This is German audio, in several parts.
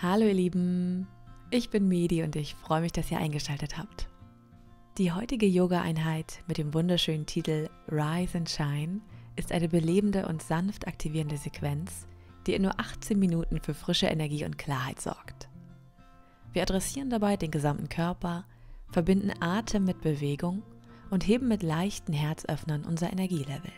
Hallo ihr Lieben, ich bin Medi und ich freue mich, dass ihr eingeschaltet habt. Die heutige Yoga-Einheit mit dem wunderschönen Titel Rise and Shine ist eine belebende und sanft aktivierende Sequenz, die in nur 18 Minuten für frische Energie und Klarheit sorgt. Wir adressieren dabei den gesamten Körper, verbinden Atem mit Bewegung und heben mit leichten Herzöffnern unser Energielevel.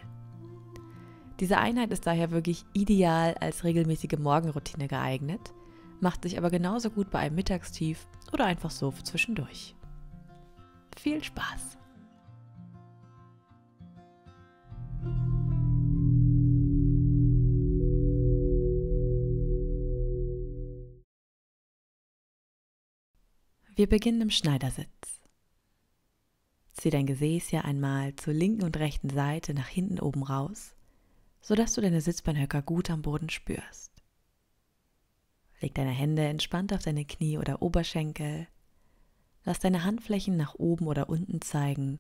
Diese Einheit ist daher wirklich ideal als regelmäßige Morgenroutine geeignet – macht sich aber genauso gut bei einem Mittagstief oder einfach so zwischendurch. Viel Spaß! Wir beginnen im Schneidersitz. Zieh dein Gesäß hier einmal zur linken und rechten Seite nach hinten oben raus, sodass du deine Sitzbeinhöcker gut am Boden spürst. Leg deine Hände entspannt auf deine Knie oder Oberschenkel. Lass deine Handflächen nach oben oder unten zeigen,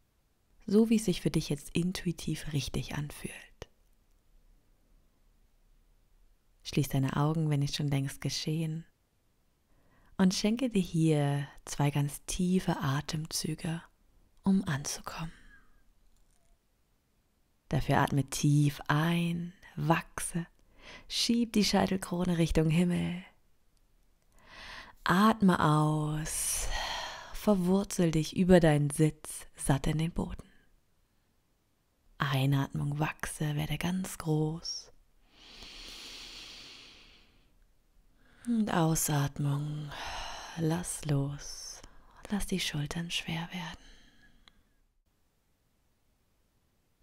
so wie es sich für dich jetzt intuitiv richtig anfühlt. Schließ deine Augen, wenn es schon längst geschehen. Und schenke dir hier zwei ganz tiefe Atemzüge, um anzukommen. Dafür atme tief ein, wachse, schieb die Scheitelkrone Richtung Himmel Atme aus, verwurzel dich über deinen Sitz satt in den Boden. Einatmung wachse, werde ganz groß. Und Ausatmung, lass los, lass die Schultern schwer werden.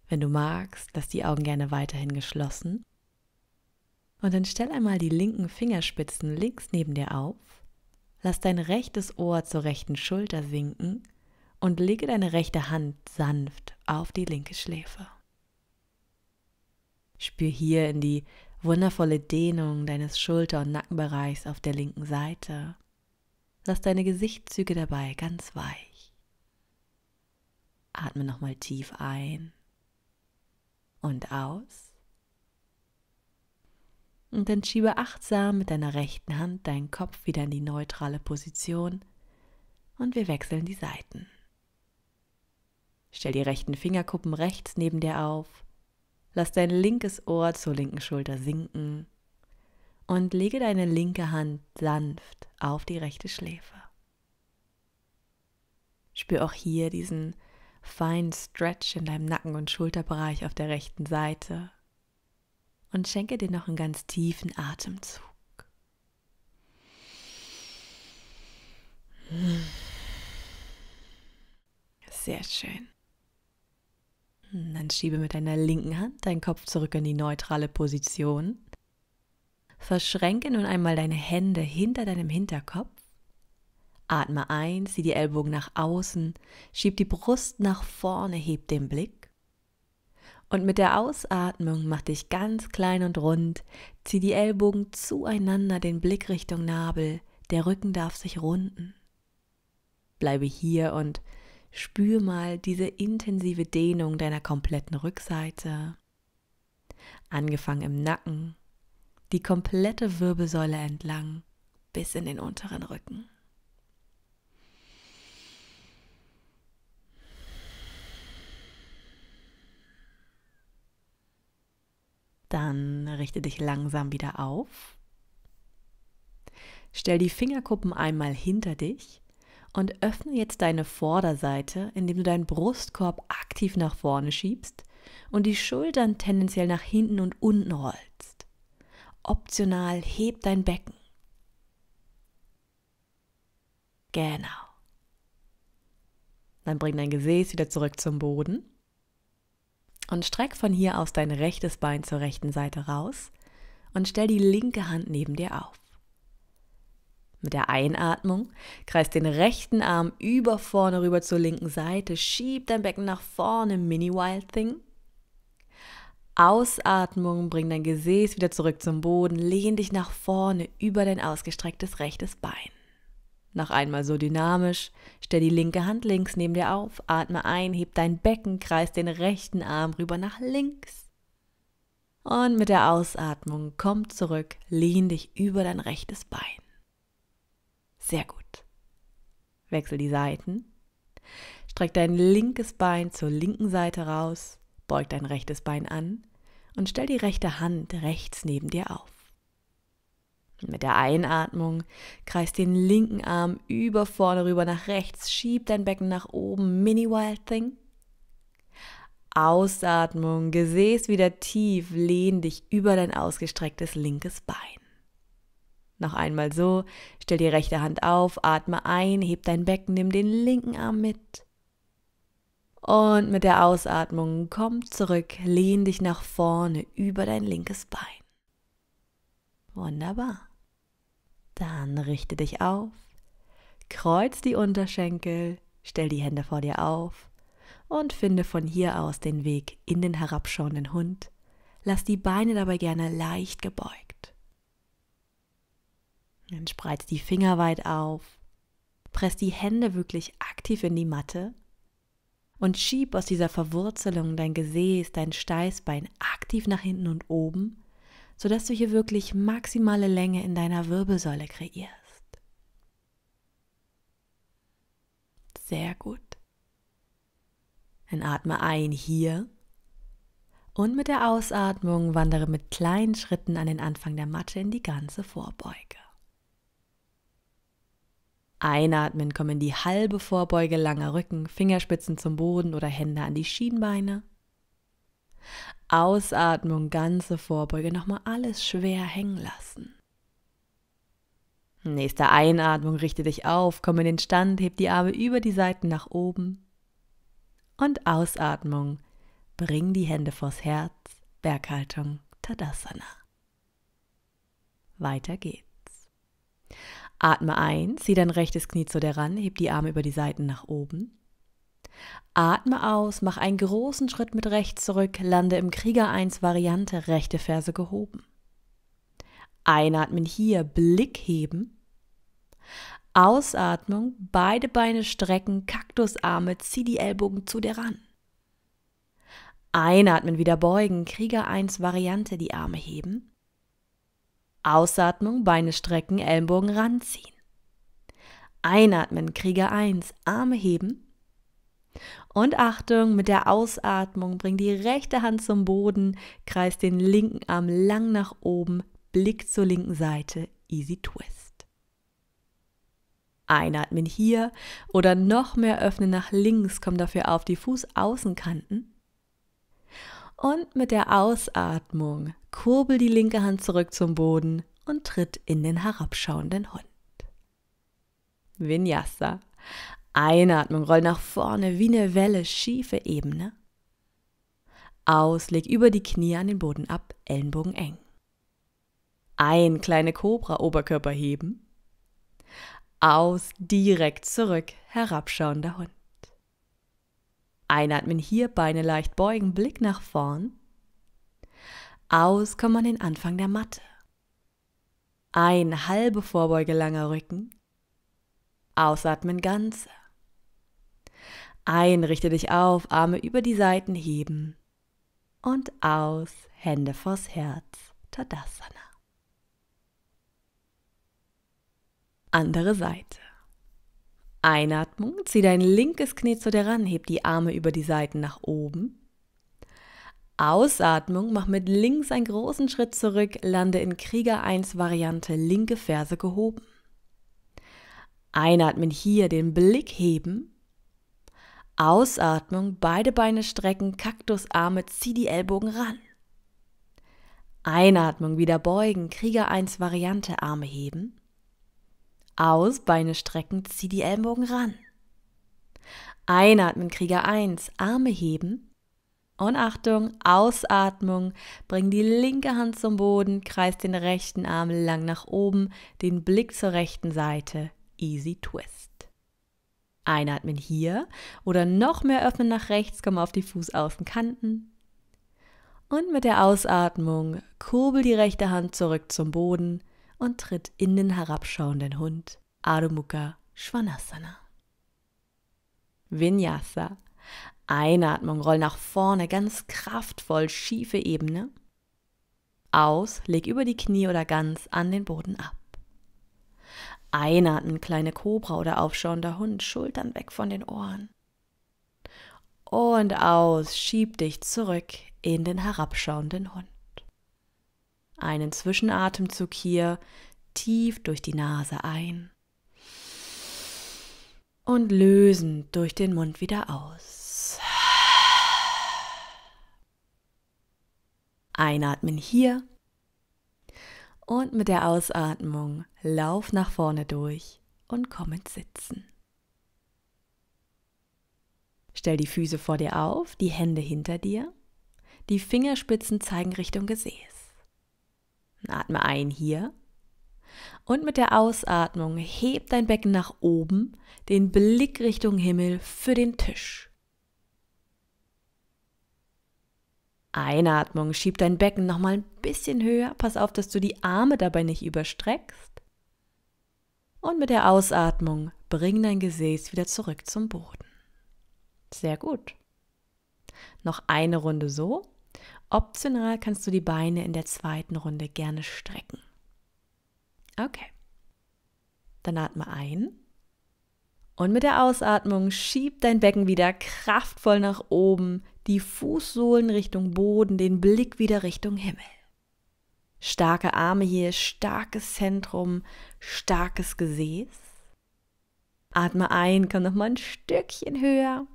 Wenn du magst, lass die Augen gerne weiterhin geschlossen. Und dann stell einmal die linken Fingerspitzen links neben dir auf Lass dein rechtes Ohr zur rechten Schulter sinken und lege deine rechte Hand sanft auf die linke Schläfe. Spür hier in die wundervolle Dehnung deines Schulter- und Nackenbereichs auf der linken Seite. Lass deine Gesichtszüge dabei ganz weich. Atme nochmal tief ein und aus. Und dann schiebe achtsam mit deiner rechten Hand deinen Kopf wieder in die neutrale Position und wir wechseln die Seiten. Stell die rechten Fingerkuppen rechts neben dir auf, lass dein linkes Ohr zur linken Schulter sinken und lege deine linke Hand sanft auf die rechte Schläfe. Spür auch hier diesen feinen Stretch in deinem Nacken- und Schulterbereich auf der rechten Seite und schenke dir noch einen ganz tiefen Atemzug. Sehr schön. dann schiebe mit deiner linken Hand deinen Kopf zurück in die neutrale Position. Verschränke nun einmal deine Hände hinter deinem Hinterkopf. Atme ein, zieh die Ellbogen nach außen, schieb die Brust nach vorne, heb den Blick. Und mit der Ausatmung mach dich ganz klein und rund, zieh die Ellbogen zueinander, den Blick Richtung Nabel, der Rücken darf sich runden. Bleibe hier und spür mal diese intensive Dehnung deiner kompletten Rückseite. Angefangen im Nacken, die komplette Wirbelsäule entlang bis in den unteren Rücken. Dann richte dich langsam wieder auf. Stell die Fingerkuppen einmal hinter dich und öffne jetzt deine Vorderseite, indem du deinen Brustkorb aktiv nach vorne schiebst und die Schultern tendenziell nach hinten und unten rollst. Optional heb dein Becken. Genau. Dann bring dein Gesäß wieder zurück zum Boden und streck von hier aus dein rechtes Bein zur rechten Seite raus und stell die linke Hand neben dir auf. Mit der Einatmung kreist den rechten Arm über vorne rüber zur linken Seite, schieb dein Becken nach vorne, Mini Wild Thing. Ausatmung, bring dein Gesäß wieder zurück zum Boden, lehn dich nach vorne über dein ausgestrecktes rechtes Bein. Noch einmal so dynamisch. Stell die linke Hand links neben dir auf, atme ein, heb dein Becken, kreis den rechten Arm rüber nach links. Und mit der Ausatmung komm zurück, lehn dich über dein rechtes Bein. Sehr gut. Wechsel die Seiten. Streck dein linkes Bein zur linken Seite raus, beug dein rechtes Bein an und stell die rechte Hand rechts neben dir auf. Mit der Einatmung kreist den linken Arm über vorne rüber nach rechts, schieb dein Becken nach oben, Mini Wild Thing. Ausatmung, Gesäß wieder tief, lehn dich über dein ausgestrecktes linkes Bein. Noch einmal so, stell die rechte Hand auf, atme ein, heb dein Becken, nimm den linken Arm mit. Und mit der Ausatmung komm zurück, lehn dich nach vorne über dein linkes Bein. Wunderbar. Dann richte dich auf, kreuz die Unterschenkel, stell die Hände vor dir auf und finde von hier aus den Weg in den herabschauenden Hund. Lass die Beine dabei gerne leicht gebeugt. Dann spreiz die Finger weit auf, press die Hände wirklich aktiv in die Matte und schieb aus dieser Verwurzelung dein Gesäß, dein Steißbein aktiv nach hinten und oben sodass du hier wirklich maximale Länge in deiner Wirbelsäule kreierst. Sehr gut. Dann atme ein hier und mit der Ausatmung wandere mit kleinen Schritten an den Anfang der Matte in die ganze Vorbeuge. Einatmen kommen die halbe Vorbeuge langer Rücken, Fingerspitzen zum Boden oder Hände an die Schienbeine. Ausatmung, ganze Vorbeuge, nochmal alles schwer hängen lassen. Nächste Einatmung, richte dich auf, komm in den Stand, heb die Arme über die Seiten nach oben. Und Ausatmung, bring die Hände vors Herz, Berghaltung, Tadasana. Weiter geht's. Atme ein, zieh dein rechtes Knie zu dir ran, heb die Arme über die Seiten nach oben. Atme aus, mach einen großen Schritt mit rechts zurück, lande im Krieger 1 Variante, rechte Ferse gehoben. Einatmen hier, Blick heben. Ausatmung, beide Beine strecken, Kaktusarme, zieh die Ellbogen zu dir ran. Einatmen, wieder beugen, Krieger 1 Variante, die Arme heben. Ausatmung, Beine strecken, Ellbogen ranziehen. Einatmen, Krieger 1, Arme heben. Und Achtung, mit der Ausatmung bring die rechte Hand zum Boden, kreis den linken Arm lang nach oben, Blick zur linken Seite, easy twist. Einatmen hier oder noch mehr öffnen nach links, komm dafür auf die Fußaußenkanten. Und mit der Ausatmung kurbel die linke Hand zurück zum Boden und tritt in den herabschauenden Hund. Vinyasa. Einatmung, roll nach vorne wie eine Welle, schiefe Ebene. Aus, leg über die Knie an den Boden ab, Ellenbogen eng. Ein, kleine Kobra, Oberkörper heben. Aus, direkt zurück, herabschauender Hund. Einatmen hier, Beine leicht beugen, Blick nach vorn. Aus, komm an den Anfang der Matte. Ein, halbe Vorbeuge, langer Rücken. Ausatmen, ganze. Ein, richte dich auf, Arme über die Seiten heben. Und aus, Hände vors Herz, Tadasana. Andere Seite. Einatmung, zieh dein linkes Knie zu dir ran, heb die Arme über die Seiten nach oben. Ausatmung, mach mit links einen großen Schritt zurück, lande in Krieger 1 Variante, linke Ferse gehoben. Einatmen hier, den Blick heben. Ausatmung, beide Beine strecken, Kaktusarme, zieh die Ellbogen ran. Einatmung, wieder beugen, Krieger 1 Variante, Arme heben. Aus, Beine strecken, zieh die Ellbogen ran. Einatmen, Krieger 1, Arme heben. Und Achtung, Ausatmung, bring die linke Hand zum Boden, kreis den rechten Arm lang nach oben, den Blick zur rechten Seite, easy twist. Einatmen hier oder noch mehr öffnen nach rechts, komm auf die Fußaußenkanten. Und mit der Ausatmung kurbel die rechte Hand zurück zum Boden und tritt in den herabschauenden Hund Adho Mukha Svanasana. Vinyasa. Einatmung, roll nach vorne, ganz kraftvoll, schiefe Ebene. Aus, leg über die Knie oder ganz an den Boden ab. Einatmen, kleine Kobra oder aufschauender Hund, Schultern weg von den Ohren. Und aus, schieb dich zurück in den herabschauenden Hund. Einen Zwischenatemzug hier, tief durch die Nase ein und lösen durch den Mund wieder aus. Einatmen hier und mit der Ausatmung lauf nach vorne durch und komm ins Sitzen. Stell die Füße vor dir auf, die Hände hinter dir. Die Fingerspitzen zeigen Richtung Gesäß. Atme ein hier. Und mit der Ausatmung heb dein Becken nach oben, den Blick Richtung Himmel für den Tisch. Einatmung, schieb dein Becken nochmal ein bisschen höher. Pass auf, dass du die Arme dabei nicht überstreckst. Und mit der Ausatmung bring dein Gesäß wieder zurück zum Boden. Sehr gut. Noch eine Runde so. Optional kannst du die Beine in der zweiten Runde gerne strecken. Okay. Dann atme ein. Und mit der Ausatmung schieb dein Becken wieder kraftvoll nach oben, die Fußsohlen Richtung Boden, den Blick wieder Richtung Himmel. Starke Arme hier, starkes Zentrum, starkes Gesäß. Atme ein, komm noch mal ein Stückchen höher.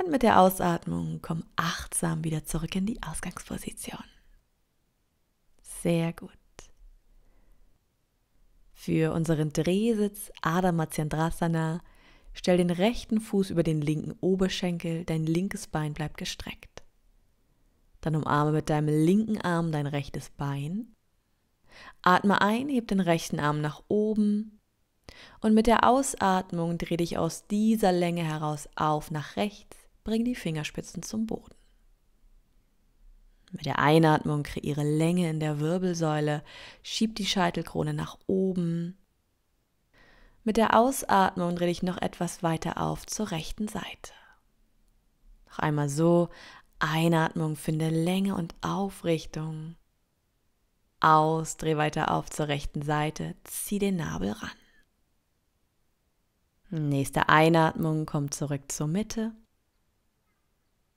Und mit der Ausatmung komm achtsam wieder zurück in die Ausgangsposition. Sehr gut. Für unseren Drehsitz Adama Chandrasana Stell den rechten Fuß über den linken Oberschenkel, dein linkes Bein bleibt gestreckt. Dann umarme mit deinem linken Arm dein rechtes Bein. Atme ein, heb den rechten Arm nach oben und mit der Ausatmung dreh dich aus dieser Länge heraus auf nach rechts, bring die Fingerspitzen zum Boden. Mit der Einatmung kreiere Länge in der Wirbelsäule, schieb die Scheitelkrone nach oben. Mit der Ausatmung drehe ich noch etwas weiter auf zur rechten Seite. Noch einmal so. Einatmung, finde Länge und Aufrichtung. Aus, dreh weiter auf zur rechten Seite, zieh den Nabel ran. Nächste Einatmung, komm zurück zur Mitte.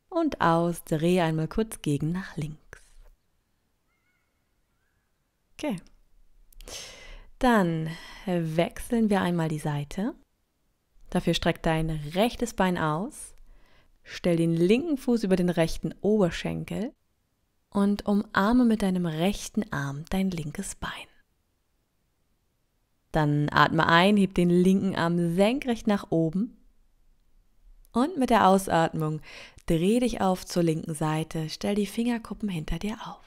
Und aus, dreh einmal kurz gegen nach links. Okay, dann wechseln wir einmal die Seite. Dafür streck dein rechtes Bein aus. Stell den linken Fuß über den rechten Oberschenkel und umarme mit deinem rechten Arm dein linkes Bein. Dann atme ein, heb den linken Arm senkrecht nach oben und mit der Ausatmung dreh dich auf zur linken Seite, stell die Fingerkuppen hinter dir auf.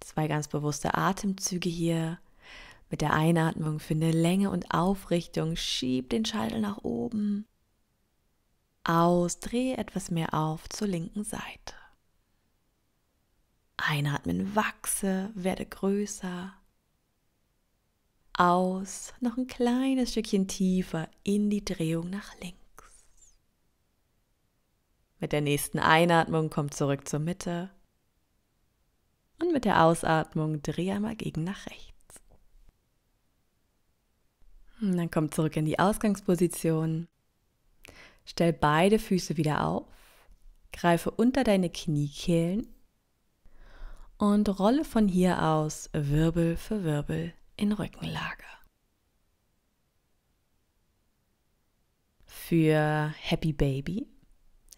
Zwei ganz bewusste Atemzüge hier. Mit der Einatmung finde Länge und Aufrichtung, schieb den Scheitel nach oben. Aus, drehe etwas mehr auf zur linken Seite. Einatmen, wachse, werde größer. Aus, noch ein kleines Stückchen tiefer in die Drehung nach links. Mit der nächsten Einatmung komm zurück zur Mitte. Und mit der Ausatmung dreh einmal gegen nach rechts. Und dann komm zurück in die Ausgangsposition. Stell beide Füße wieder auf. Greife unter deine Kniekehlen und rolle von hier aus Wirbel für Wirbel in Rückenlage. Für Happy Baby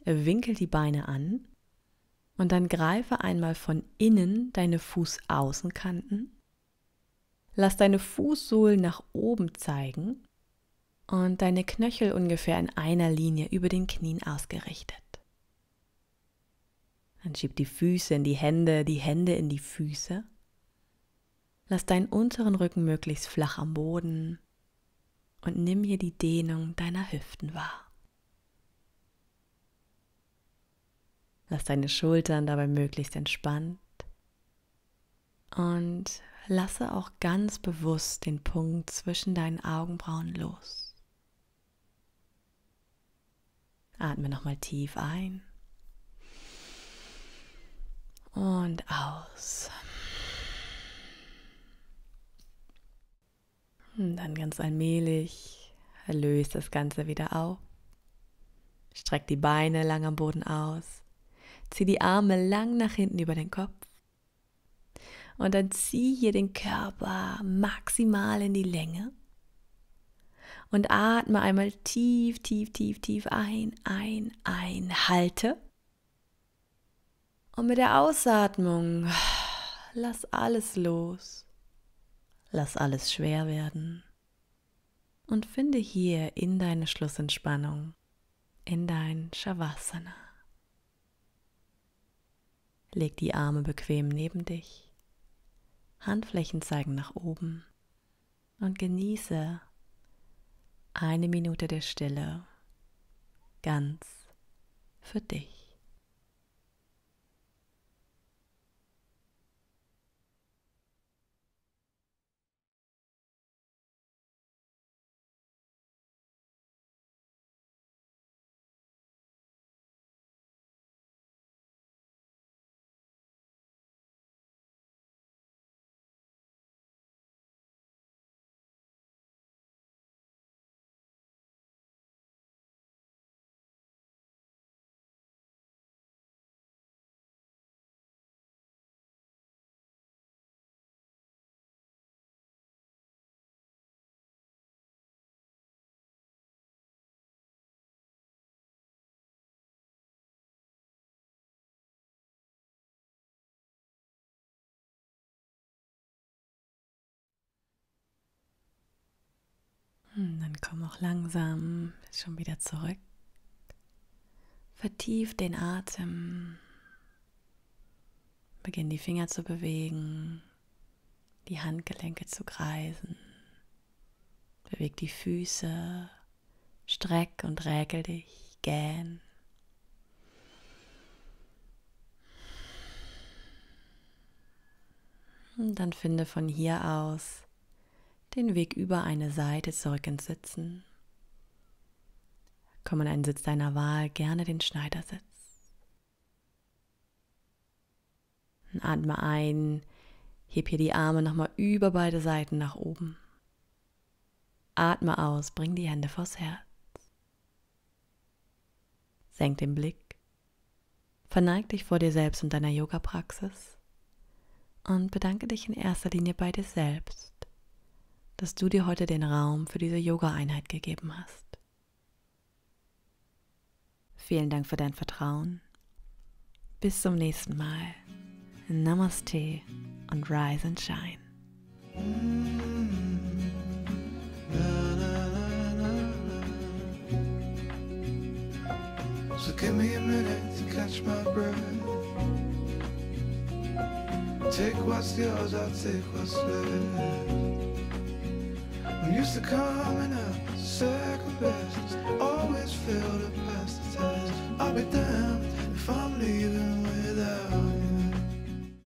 winkel die Beine an und dann greife einmal von innen deine Fußaußenkanten Lass deine Fußsohlen nach oben zeigen und deine Knöchel ungefähr in einer Linie über den Knien ausgerichtet. Dann schieb die Füße in die Hände, die Hände in die Füße. Lass deinen unteren Rücken möglichst flach am Boden und nimm hier die Dehnung deiner Hüften wahr. Lass deine Schultern dabei möglichst entspannt und lasse auch ganz bewusst den Punkt zwischen deinen Augenbrauen los. Atme nochmal tief ein und aus. Und dann ganz allmählich löst das Ganze wieder auf. Streck die Beine lang am Boden aus. Zieh die Arme lang nach hinten über den Kopf. Und dann zieh hier den Körper maximal in die Länge. Und atme einmal tief, tief, tief, tief ein, ein, ein. Halte. Und mit der Ausatmung lass alles los. Lass alles schwer werden. Und finde hier in deine Schlussentspannung, in dein Shavasana. Leg die Arme bequem neben dich. Handflächen zeigen nach oben und genieße eine Minute der Stille ganz für dich. Hm, dann komm auch langsam schon wieder zurück. Vertief den Atem. Beginn die Finger zu bewegen, die Handgelenke zu kreisen. Beweg die Füße, streck und räkel dich, gähn. Und dann finde von hier aus den Weg über eine Seite zurück ins Sitzen. Komm in einen Sitz deiner Wahl, gerne den Schneidersitz. Und atme ein, heb hier die Arme nochmal über beide Seiten nach oben. Atme aus, bring die Hände vors Herz. Senk den Blick. Verneig dich vor dir selbst und deiner Yoga-Praxis und bedanke dich in erster Linie bei dir selbst dass du dir heute den Raum für diese Yoga-Einheit gegeben hast. Vielen Dank für dein Vertrauen. Bis zum nächsten Mal. Namaste und Rise and Shine. So give me a minute to catch my breath. Take what's yours, I'll take what's left. i used to coming up second best. Always failed to pass the test. I'll be damned if I'm leaving.